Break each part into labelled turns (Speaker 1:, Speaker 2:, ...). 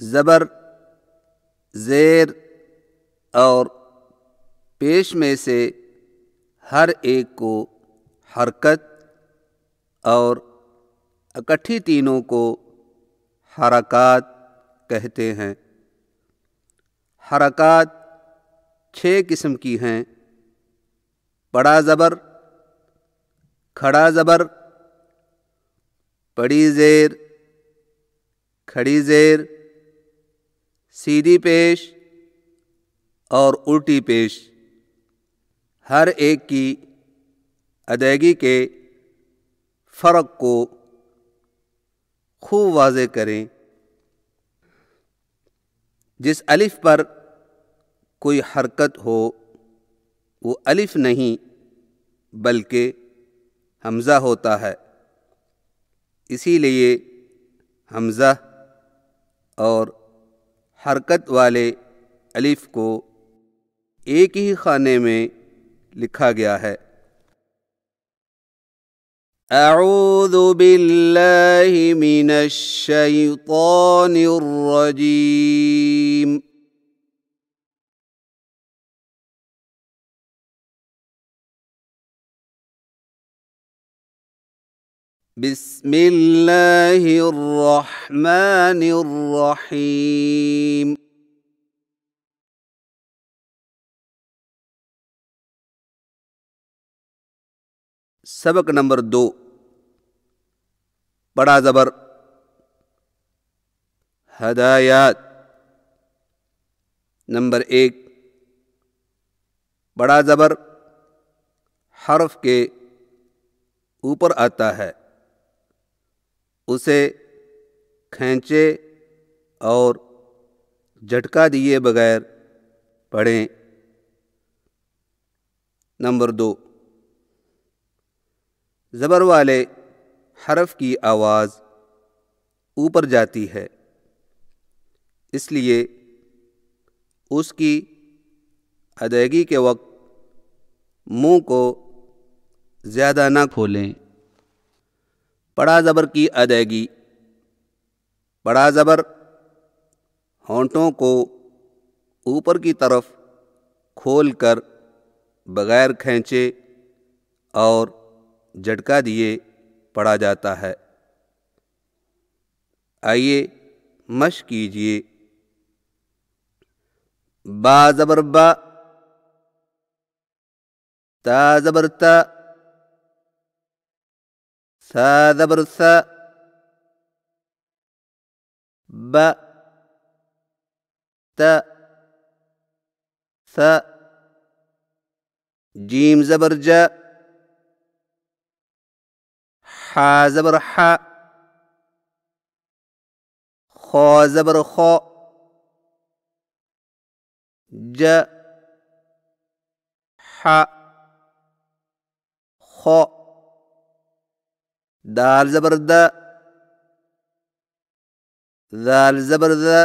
Speaker 1: زبر زیر اور پیش میں سے ہر ایک کو حرکت اور اکٹھی تینوں کو حرکات کہتے ہیں حرکات چھ قسم کی ہیں پڑا زبر کھڑا زبر پڑی زیر کھڑی زیر سیدھی پیش اور الٹی پیش ہر ایک کی ادائیگی کے فرق کو خوب واضح کریں جس الف پر کوئی حرکت ہو وہ الف نہیں بلکہ حمزہ ہوتا ہے اسی لیے حمزہ اور حرکت والے الف کو ایک ہی خانے میں لکھا گیا ہے اعوذ باللہ من الشیطان الرجیم بسم اللہ الرحمن الرحیم سبق نمبر دو بڑا زبر ہدایات نمبر ایک بڑا زبر حرف کے اوپر آتا ہے اسے کھینچے اور جھٹکا دیے بغیر پڑھیں نمبر دو زبر والے حرف کی آواز اوپر جاتی ہے اس لیے اس کی ادائیگی کے وقت منہ کو زیادہ نہ کھولیں پڑا زبر کی ادائیگی پڑا زبر ہونٹوں کو اوپر کی طرف کھول کر بغیر کھینچے اور جھٹکا دیے پڑا جاتا ہے آئیے مشق کیجیے با زبر با تا زبر تا ثا ذبر الثاء ب ت ث جيم زبر جاء حا زبر حا خا زبر خا ج ح خا دال زبر ذا ذال زبر ذا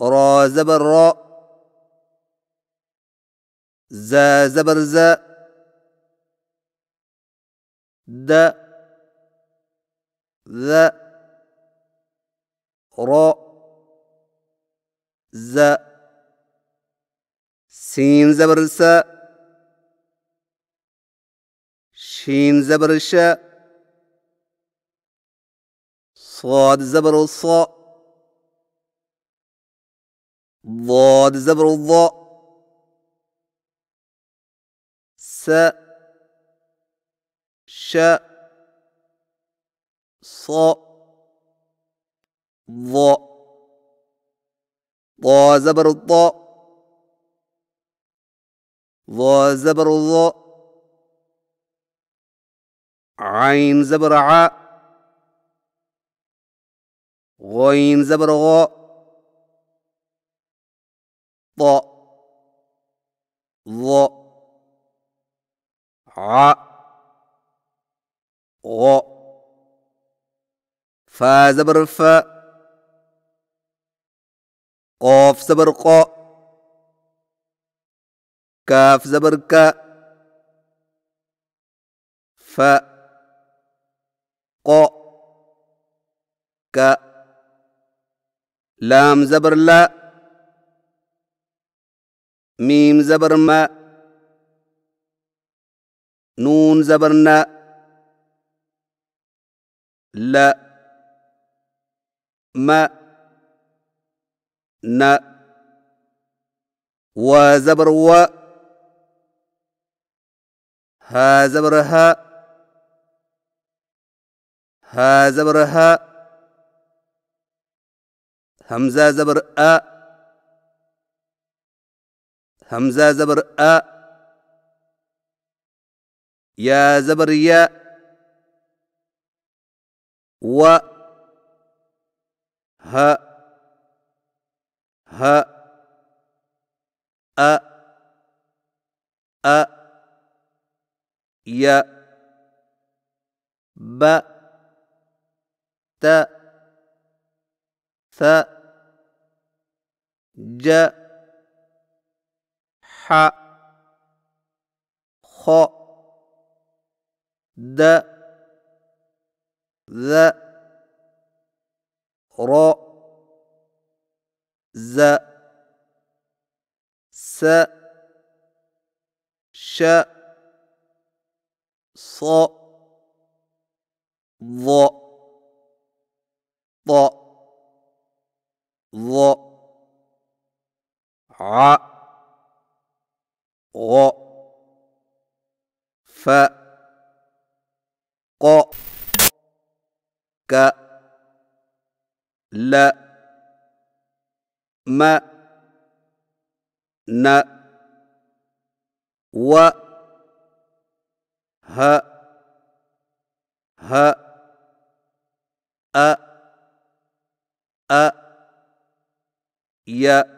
Speaker 1: را زبر را زا زبر زا د ذا را ز سين زبر سا شين زبر الشاء صاد زبر الصاء ضاد زبر الضاء س ش ص ض ضا زبر الضاء ضا زبر الضاء عين زبر ع غين زبر غ ط ظاء ع غ فا زبر ف قاف زبر ق كاف زبر ك ف ك لام زبر لا ميم زبر ما نون زبر نا لا ما نا وزبر و ها زبر ها ها زبر ها همزة زبر أ همزة زبر أ يا زبر يا و ها ها أ أ يا ب ت ث ج ح خ د ذ ر ز س ش ص ظ ط ظ ع غ ف ق ك ل م ن و ه الأنبياء